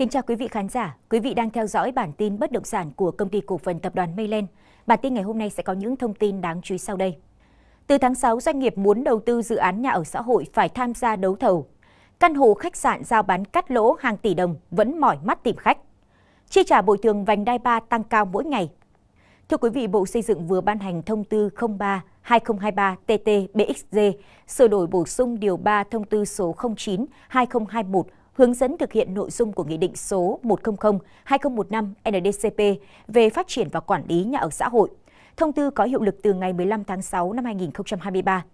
Kính chào quý vị khán giả, quý vị đang theo dõi bản tin bất động sản của công ty cổ phần tập đoàn Mayland. Bản tin ngày hôm nay sẽ có những thông tin đáng chú ý sau đây. Từ tháng 6, doanh nghiệp muốn đầu tư dự án nhà ở xã hội phải tham gia đấu thầu. Căn hộ khách sạn giao bán cắt lỗ hàng tỷ đồng vẫn mỏi mắt tìm khách. Chi trả bồi thường vành đai 3 tăng cao mỗi ngày. Thưa quý vị, Bộ Xây dựng vừa ban hành thông tư 03 2023 TT BXG sửa đổi bổ sung điều 3 thông tư số 09 2021 hướng dẫn thực hiện nội dung của Nghị định số 100-2015-NDCP về phát triển và quản lý nhà ở xã hội. Thông tư có hiệu lực từ ngày 15 tháng 6 năm 2023.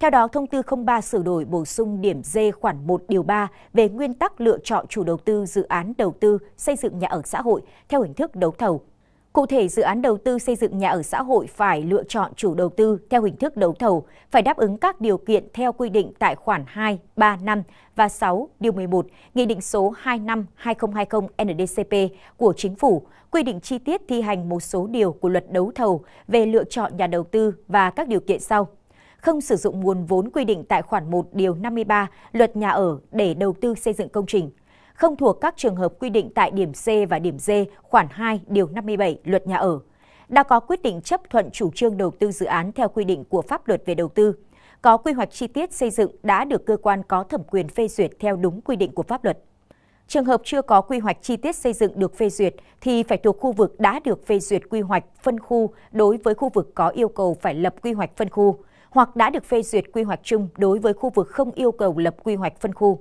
Theo đó, thông tư 03 sửa đổi bổ sung điểm D khoản 1 điều 3 về nguyên tắc lựa chọn chủ đầu tư dự án đầu tư xây dựng nhà ở xã hội theo hình thức đấu thầu Cụ thể, dự án đầu tư xây dựng nhà ở xã hội phải lựa chọn chủ đầu tư theo hình thức đấu thầu, phải đáp ứng các điều kiện theo quy định tại khoản 2, 3, 5 và 6, điều 11, Nghị định số 25-2020 NDCP của Chính phủ, quy định chi tiết thi hành một số điều của luật đấu thầu về lựa chọn nhà đầu tư và các điều kiện sau không sử dụng nguồn vốn quy định tại khoản 1 điều 53 Luật nhà ở để đầu tư xây dựng công trình không thuộc các trường hợp quy định tại điểm C và điểm D khoản 2 điều 57 Luật nhà ở. Đã có quyết định chấp thuận chủ trương đầu tư dự án theo quy định của pháp luật về đầu tư. Có quy hoạch chi tiết xây dựng đã được cơ quan có thẩm quyền phê duyệt theo đúng quy định của pháp luật. Trường hợp chưa có quy hoạch chi tiết xây dựng được phê duyệt thì phải thuộc khu vực đã được phê duyệt quy hoạch phân khu đối với khu vực có yêu cầu phải lập quy hoạch phân khu hoặc đã được phê duyệt quy hoạch chung đối với khu vực không yêu cầu lập quy hoạch phân khu.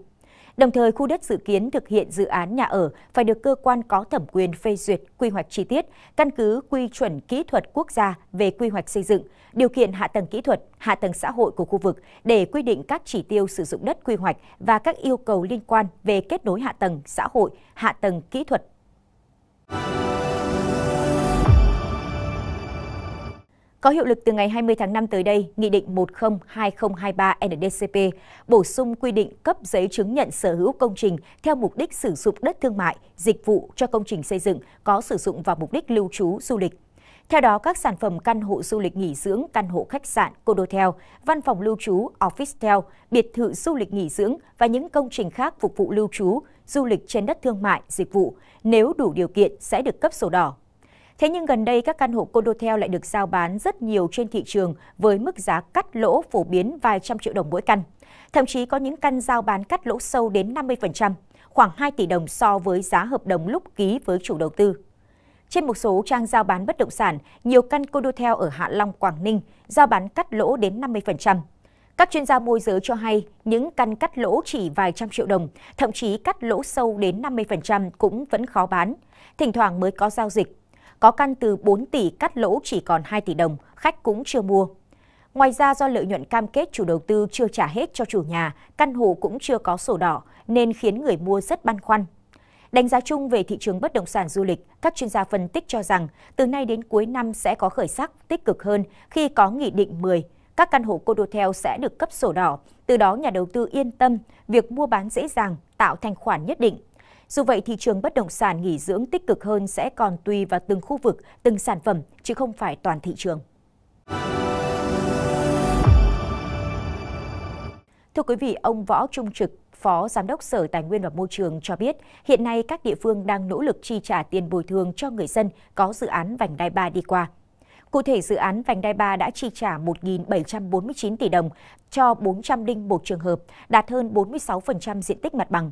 Đồng thời, khu đất dự kiến thực hiện dự án nhà ở phải được cơ quan có thẩm quyền phê duyệt quy hoạch chi tiết, căn cứ quy chuẩn kỹ thuật quốc gia về quy hoạch xây dựng, điều kiện hạ tầng kỹ thuật, hạ tầng xã hội của khu vực để quy định các chỉ tiêu sử dụng đất quy hoạch và các yêu cầu liên quan về kết nối hạ tầng xã hội, hạ tầng kỹ thuật Có hiệu lực từ ngày 20 tháng 5 tới đây, Nghị định 102023 NDCP bổ sung quy định cấp giấy chứng nhận sở hữu công trình theo mục đích sử dụng đất thương mại, dịch vụ cho công trình xây dựng có sử dụng vào mục đích lưu trú du lịch. Theo đó, các sản phẩm căn hộ du lịch nghỉ dưỡng, căn hộ khách sạn, condotel, văn phòng lưu trú, office tel, biệt thự du lịch nghỉ dưỡng và những công trình khác phục vụ lưu trú, du lịch trên đất thương mại, dịch vụ, nếu đủ điều kiện sẽ được cấp sổ đỏ Thế nhưng gần đây các căn hộ condotel lại được giao bán rất nhiều trên thị trường với mức giá cắt lỗ phổ biến vài trăm triệu đồng mỗi căn. Thậm chí có những căn giao bán cắt lỗ sâu đến 50%, khoảng 2 tỷ đồng so với giá hợp đồng lúc ký với chủ đầu tư. Trên một số trang giao bán bất động sản, nhiều căn condotel ở Hạ Long, Quảng Ninh giao bán cắt lỗ đến 50%. Các chuyên gia môi giới cho hay những căn cắt lỗ chỉ vài trăm triệu đồng, thậm chí cắt lỗ sâu đến 50% cũng vẫn khó bán. Thỉnh thoảng mới có giao dịch có căn từ 4 tỷ cắt lỗ chỉ còn 2 tỷ đồng, khách cũng chưa mua. Ngoài ra do lợi nhuận cam kết chủ đầu tư chưa trả hết cho chủ nhà, căn hộ cũng chưa có sổ đỏ nên khiến người mua rất băn khoăn. Đánh giá chung về thị trường bất động sản du lịch, các chuyên gia phân tích cho rằng từ nay đến cuối năm sẽ có khởi sắc tích cực hơn khi có nghị định 10. Các căn hộ condotel sẽ được cấp sổ đỏ, từ đó nhà đầu tư yên tâm, việc mua bán dễ dàng, tạo thành khoản nhất định dù vậy, thị trường bất động sản nghỉ dưỡng tích cực hơn sẽ còn tùy vào từng khu vực, từng sản phẩm, chứ không phải toàn thị trường. Thưa quý vị, ông Võ Trung Trực, Phó Giám đốc Sở Tài nguyên và Môi trường cho biết, hiện nay các địa phương đang nỗ lực chi trả tiền bồi thường cho người dân có dự án vành đai 3 đi qua. Cụ thể, dự án vành đai 3 đã chi trả 1.749 tỷ đồng cho 401 trường hợp, đạt hơn 46% diện tích mặt bằng.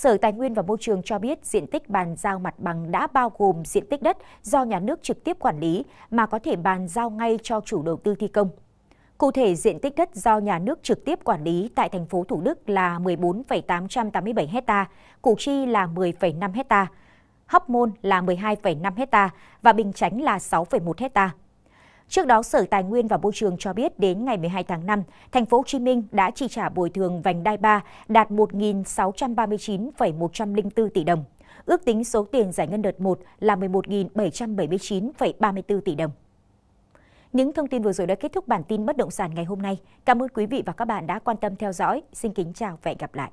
Sở Tài nguyên và Môi trường cho biết diện tích bàn giao mặt bằng đã bao gồm diện tích đất do nhà nước trực tiếp quản lý mà có thể bàn giao ngay cho chủ đầu tư thi công. Cụ thể, diện tích đất do nhà nước trực tiếp quản lý tại thành phố Thủ Đức là 14,887 ha, Củ Chi là 10,5 ha, Hóc Môn là 12,5 ha và Bình Chánh là 6,1 hectare. Trước đó, Sở Tài nguyên và Môi trường cho biết đến ngày 12 tháng 5, thành phố Hồ Chí Minh đã chi trả bồi thường vành đai 3 đạt 1.639,104 tỷ đồng. Ước tính số tiền giải ngân đợt 1 là 11.779,34 tỷ đồng. Những thông tin vừa rồi đã kết thúc bản tin bất động sản ngày hôm nay. Cảm ơn quý vị và các bạn đã quan tâm theo dõi. Xin kính chào và hẹn gặp lại.